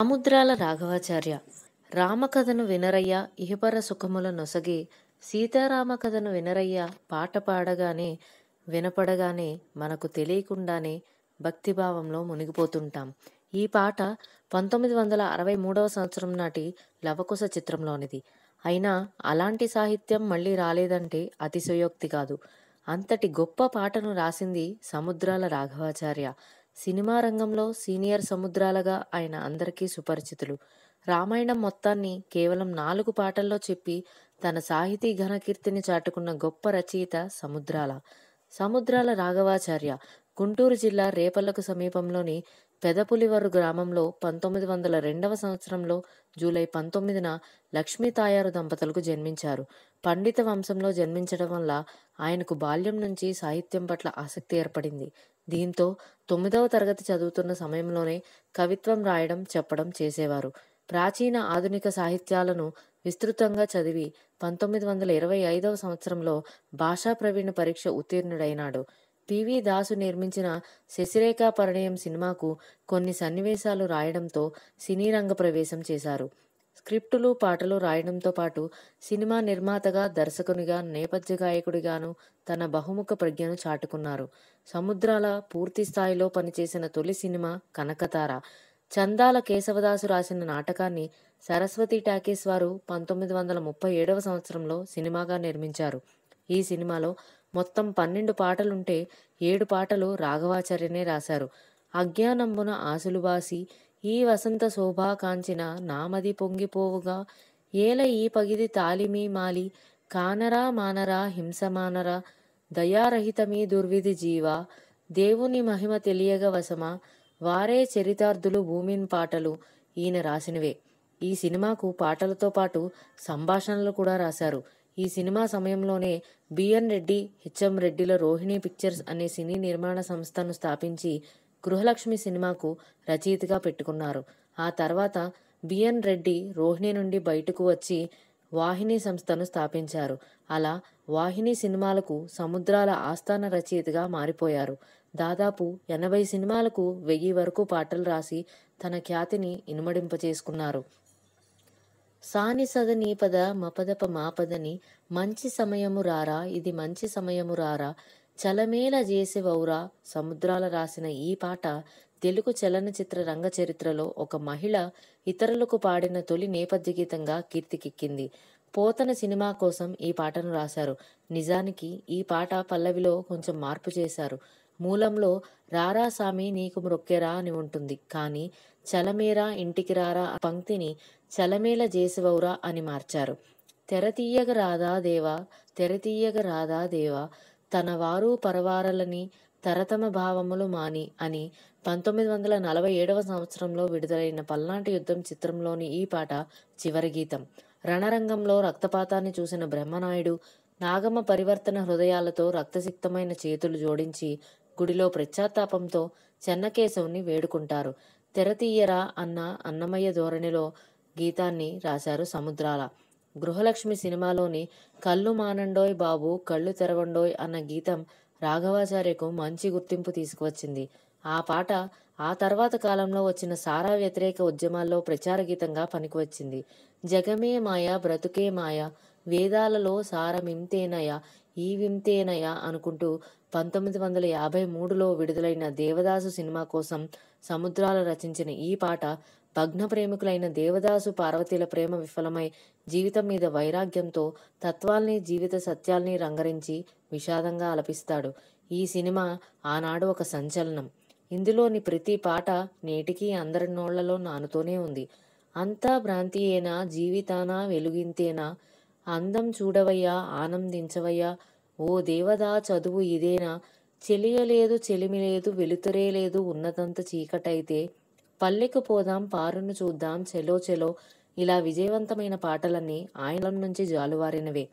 సముద్రాల రాఘవాచార్య రామకథను వినరయ్య ఇహపర సుఖముల నొసగి సీతారామ కథను వినరయ్య పాట పాడగానే వినపడగానే మనకు తెలియకుండానే భక్తిభావంలో మునిగిపోతుంటాం ఈ పాట పంతొమ్మిది వందల అరవై మూడవ సంవత్సరం నాటి లవకుశ చిత్రంలోనిది అయినా అలాంటి సాహిత్యం మళ్ళీ రాలేదంటే అతిశయోక్తి కాదు అంతటి గొప్ప పాటను రాసింది సముద్రాల రాఘవాచార్య సినిమా రంగంలో సీనియర్ సముద్రాలగా ఆయన అందరికీ సుపరిచితులు రామాయణం మొత్తాన్ని కేవలం నాలుగు పాటల్లో చెప్పి తన సాహితీ ఘనకీర్తిని చాటుకున్న గొప్ప రచయిత సముద్రాల సముద్రాల రాఘవాచార్య గుంటూరు జిల్లా రేపల్లకు సమీపంలోని పెదపులివరు గ్రామంలో పంతొమ్మిది వందల రెండవ సంవత్సరంలో జూలై పంతొమ్మిదిన లక్ష్మీ తాయారు దంపతులకు జన్మించారు పండిత వంశంలో జన్మించడం వల్ల ఆయనకు బాల్యం నుంచి సాహిత్యం పట్ల ఆసక్తి ఏర్పడింది దీంతో తొమ్మిదవ తరగతి చదువుతున్న సమయంలోనే కవిత్వం రాయడం చెప్పడం చేసేవారు ప్రాచీన ఆధునిక సాహిత్యాలను విస్తృతంగా చదివి పంతొమ్మిది వందల ఇరవై ఐదవ సంవత్సరంలో భాషా ప్రవీణ పరీక్ష ఉత్తీర్ణుడైనాడు పివి దాసు నిర్మించిన శశిరేఖ పరిణయం సినిమాకు కొన్ని సన్నివేశాలు రాయడంతో సినీ రంగ ప్రవేశం చేశారు స్క్రిప్టులు పాటలు రాయడంతో పాటు సినిమా నిర్మాతగా దర్శకునిగా నేపథ్య గాయకుడిగాను తన బహుముఖ ప్రజ్ఞను చాటుకున్నారు సముద్రాల పూర్తి స్థాయిలో పనిచేసిన తొలి సినిమా కనకతార చందాల కేశవదాసు రాసిన నాటకాన్ని సరస్వతి టాకీస్ వారు పంతొమ్మిది వందల ముప్పై ఏడవ సంవత్సరంలో సినిమాగా నిర్మించారు ఈ సినిమాలో మొత్తం పన్నెండు పాటలుంటే ఏడు పాటలు రాఘవాచార్యనే రాశారు అజ్ఞానంబున ఆశలు బాసి ఈ వసంత శోభాకాంచిన నామది పొంగిపోవుగా ఏల ఈ పగిది తాలిమీ మాలి కానరా మానరా హింసమానరా దయారహితమీ దుర్విధి జీవ దేవుని మహిమ తెలియగ వశమా వారే చరితార్థులు భూమిన్ పాటలు ఈయన రాసినవే ఈ సినిమాకు పాటలతో పాటు సంభాషణలు కూడా రాశారు ఈ సినిమా సమయంలోనే బిఎన్ రెడ్డి హెచ్ఎం రెడ్డిల రోహిణి పిక్చర్స్ అనే సినీ నిర్మాణ సంస్థను స్థాపించి గృహలక్ష్మి సినిమాకు రచయితగా పెట్టుకున్నారు ఆ తర్వాత బిఎన్ రెడ్డి రోహిణి నుండి బయటకు వచ్చి వాహిని సంస్థను స్థాపించారు అలా వాహిని సినిమాలకు సముద్రాల ఆస్థాన రచయితగా మారిపోయారు దాదాపు ఎనభై సినిమాలకు వెయ్యి వరకు పాటలు రాసి తన ఖ్యాతిని ఇనుమడింపచేసుకున్నారు సాని పద మపదప మాపదని మంచి సమయము రారా ఇది మంచి సమయము రారా చలమేల జేసెవౌరా సముద్రాల రాసిన ఈ పాట తెలుగు చలనచిత్ర రంగ చరిత్రలో ఒక మహిళ ఇతరులకు పాడిన తొలి నేపథ్య గీతంగా కీర్తికెక్కింది పోతన సినిమా కోసం ఈ పాటను రాశారు నిజానికి ఈ పాట పల్లవిలో కొంచెం మార్పు చేశారు మూలంలో రారా సామి నీకు మొక్కెరా అని ఉంటుంది కానీ చలమేరా ఇంటికి రారా పంక్తిని చలమేల జేసవౌరా అని మార్చారు తెరతీయగ రాధా దేవా తెరతీయగ రాధా దేవా తన వారు పరవారలని తరతమ భావములు మాని అని పంతొమ్మిది వందల నలభై ఏడవ సంవత్సరంలో విడుదలైన పల్నాటి యుద్ధం చిత్రంలోని ఈ పాట చివరి గీతం రణరంగంలో రక్తపాతాన్ని చూసిన బ్రహ్మనాయుడు నాగమ్మ పరివర్తన హృదయాలతో రక్తసిక్తమైన చేతులు జోడించి గుడిలో ప్రశ్చాత్తాపంతో చెన్నకేశవుని వేడుకుంటారు తెరతీయరా అన్న అన్నమయ్య ధోరణిలో గీతాన్ని రాశారు సముద్రాల గృహలక్ష్మి సినిమాలోని కళ్ళు మానండోయ్ బాబు కళ్ళు తెరవండోయ్ అన్న గీతం రాఘవాచార్యకు మంచి గుర్తింపు తీసుకువచ్చింది ఆ పాట ఆ తర్వాత కాలంలో వచ్చిన సారా వ్యతిరేక ఉద్యమాల్లో ప్రచార గీతంగా పనికివచ్చింది జగమే మాయ బ్రతుకే మాయ వేదాలలో సారమింతేనయ ఈ వింతేనయ అనుకుంటూ పంతొమ్మిది వందల యాభై మూడులో విడుదలైన దేవదాసు సినిమా కోసం సముద్రాలు రచించిన ఈ పాట భగ్న ప్రేమికులైన దేవదాసు పార్వతీల ప్రేమ విఫలమై జీవితం మీద వైరాగ్యంతో తత్వాల్ని జీవిత సత్యాల్ని రంగరించి విషాదంగా అలపిస్తాడు ఈ సినిమా ఆనాడు ఒక సంచలనం ఇందులోని ప్రతి పాట నేటికీ అందరి నోళ్లలో నానుతోనే ఉంది అంతా అయినా జీవితానా వెలుగింతేనా అందం చూడవయ్యా ఆనందించవయ్యా ఓ దేవదా చదువు ఇదేనా చెలియలేదు చెలిమిలేదు వెలుతురే లేదు ఉన్నదంత చీకటైతే పల్లెకు పోదాం పారును చూద్దాం చెలో చెలో ఇలా విజయవంతమైన పాటలన్నీ ఆయనం నుంచి జాలువారినవే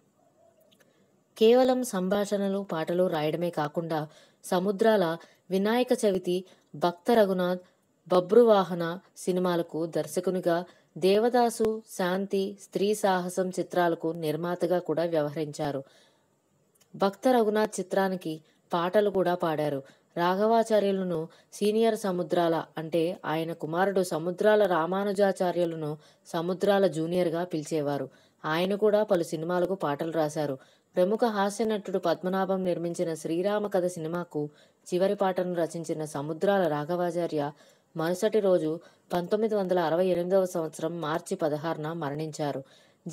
కేవలం సంభాషణలు పాటలు రాయడమే కాకుండా సముద్రాల వినాయక చవితి భక్త రఘునాథ్ బబ్రువాహన సినిమాలకు దర్శకునిగా దేవదాసు శాంతి స్త్రీ సాహసం చిత్రాలకు నిర్మాతగా కూడా వ్యవహరించారు భక్త రఘునాథ్ చిత్రానికి పాటలు కూడా పాడారు రాఘవాచార్యులను సీనియర్ సముద్రాల అంటే ఆయన కుమారుడు సముద్రాల రామానుజాచార్యులను సముద్రాల జూనియర్గా పిలిచేవారు ఆయన కూడా పలు సినిమాలకు పాటలు రాశారు ప్రముఖ హాస్య నటుడు పద్మనాభం నిర్మించిన శ్రీరామ కథ సినిమాకు చివరి పాటను రచించిన సముద్రాల రాఘవాచార్య మరుసటి రోజు పంతొమ్మిది వందల అరవై ఎనిమిదవ సంవత్సరం మార్చి పదహారున మరణించారు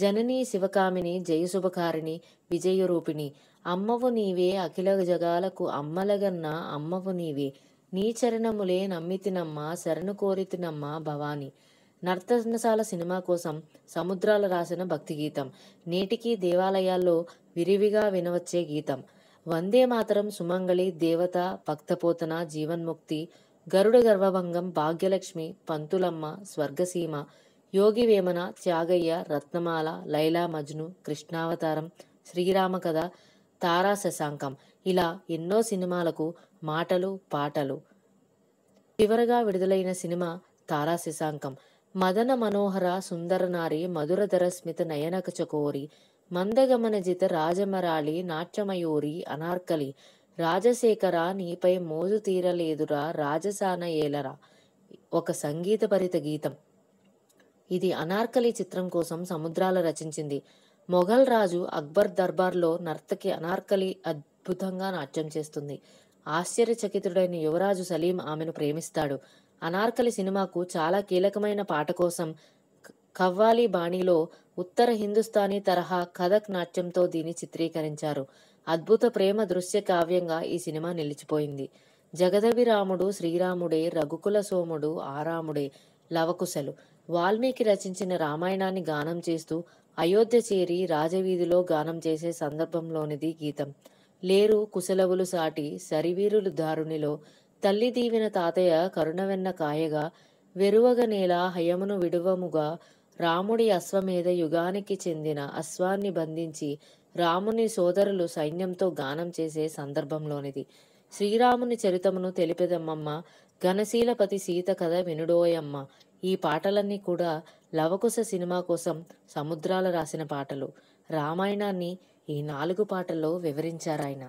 జనని శివకామిని జయశుభకారిణి విజయరూపిణి అమ్మవు నీవే అఖిల జగాలకు అమ్మలగన్న అమ్మవు నీవే నీ చరణములే నమ్మితినమ్మ శరణు కోరితినమ్మ భవాని నర్తనశాల సినిమా కోసం సముద్రాలు రాసిన భక్తి గీతం నేటికీ దేవాలయాల్లో విరివిగా వినవచ్చే గీతం వందే మాతరం సుమంగళి దేవత భక్తపోతన జీవన్ముక్తి గరుడ గర్వభంగం భాగ్యలక్ష్మి పంతులమ్మ స్వర్గసీమ యోగి వేమన త్యాగయ్య రత్నమాల లైలా మజ్ను కృష్ణావతారం శ్రీరామ కథ తారా శశాంకం ఇలా ఎన్నో సినిమాలకు మాటలు పాటలు చివరగా విడుదలైన సినిమా తారా శశాంకం మదన మనోహర సుందరనారి స్మిత నయనక చకోరి మందగమనజిత రాజమరాళి నాట్యమయూరి అనార్కలి రాజశేఖరా నీపై మోజు తీరలేదురా రాజసాన ఏలరా ఒక సంగీతభరిత గీతం ఇది అనార్కలి చిత్రం కోసం సముద్రాల రచించింది మొఘల్ రాజు అక్బర్ దర్బార్లో నర్తకి అనార్కలి అద్భుతంగా నాట్యం చేస్తుంది ఆశ్చర్యచకితుడైన యువరాజు సలీం ఆమెను ప్రేమిస్తాడు అనార్కలి సినిమాకు చాలా కీలకమైన పాట కోసం కవ్వాలి బాణిలో ఉత్తర హిందుస్థానీ తరహా కథక్ నాట్యంతో దీన్ని చిత్రీకరించారు అద్భుత ప్రేమ దృశ్య కావ్యంగా ఈ సినిమా నిలిచిపోయింది జగదవి రాముడు శ్రీరాముడే రఘుకుల సోముడు ఆరాముడే లవకుశలు వాల్మీకి రచించిన రామాయణాన్ని గానం చేస్తూ అయోధ్య చేరి రాజవీధిలో గానం చేసే సందర్భంలోనిది గీతం లేరు కుశలవులు సాటి సరివీరులు దారునిలో తల్లి దీవిన తాతయ్య కరుణవెన్న కాయగా వెరువగ నేల హయమును విడువముగా రాముడి అశ్వమేధ యుగానికి చెందిన అశ్వాన్ని బంధించి రాముని సోదరులు సైన్యంతో గానం చేసే సందర్భంలోనిది శ్రీరాముని చరితమును తెలిపెదమ్మమ్మ ఘనశీలపతి సీత కథ వినుడోయమ్మ ఈ పాటలన్నీ కూడా లవకుశ సినిమా కోసం సముద్రాల రాసిన పాటలు రామాయణాన్ని ఈ నాలుగు పాటల్లో వివరించారాయన